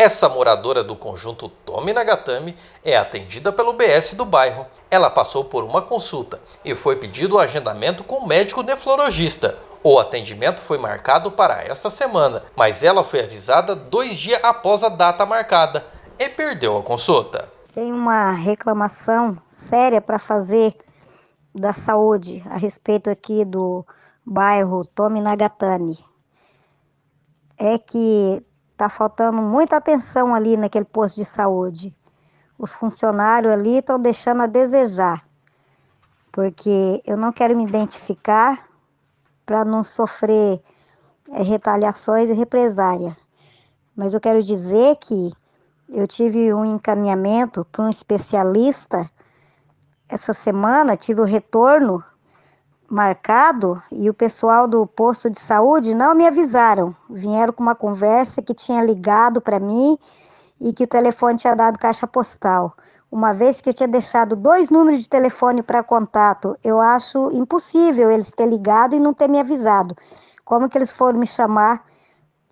Essa moradora do conjunto Tomi Nagatami é atendida pelo BS do bairro. Ela passou por uma consulta e foi pedido o um agendamento com o um médico nefrologista. O atendimento foi marcado para esta semana, mas ela foi avisada dois dias após a data marcada e perdeu a consulta. Tem uma reclamação séria para fazer da saúde a respeito aqui do bairro Tomi Nagatani. É que Está faltando muita atenção ali naquele posto de saúde. Os funcionários ali estão deixando a desejar, porque eu não quero me identificar para não sofrer eh, retaliações e represária. Mas eu quero dizer que eu tive um encaminhamento para um especialista essa semana, tive o retorno marcado e o pessoal do posto de saúde não me avisaram. Vieram com uma conversa que tinha ligado para mim e que o telefone tinha dado caixa postal. Uma vez que eu tinha deixado dois números de telefone para contato, eu acho impossível eles ter ligado e não ter me avisado. Como que eles foram me chamar?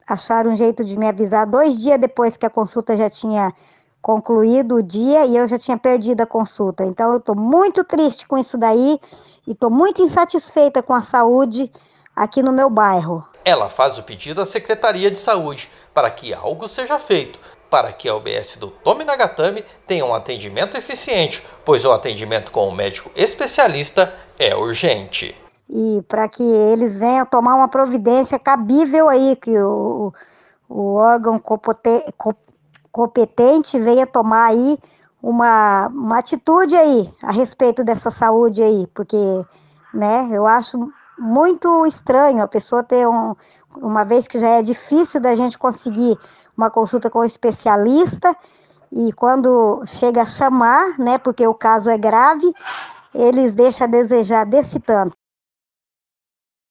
Acharam um jeito de me avisar dois dias depois que a consulta já tinha concluído o dia e eu já tinha perdido a consulta. Então eu estou muito triste com isso daí e estou muito insatisfeita com a saúde aqui no meu bairro. Ela faz o pedido à Secretaria de Saúde para que algo seja feito para que a UBS do Tomi Nagatame tenha um atendimento eficiente, pois o atendimento com o um médico especialista é urgente. E para que eles venham tomar uma providência cabível aí, que o, o órgão competente venha tomar aí uma, uma atitude aí a respeito dessa saúde aí, porque, né, eu acho muito estranho a pessoa ter um, uma vez que já é difícil da gente conseguir uma consulta com um especialista e quando chega a chamar, né, porque o caso é grave, eles deixam a desejar desse tanto.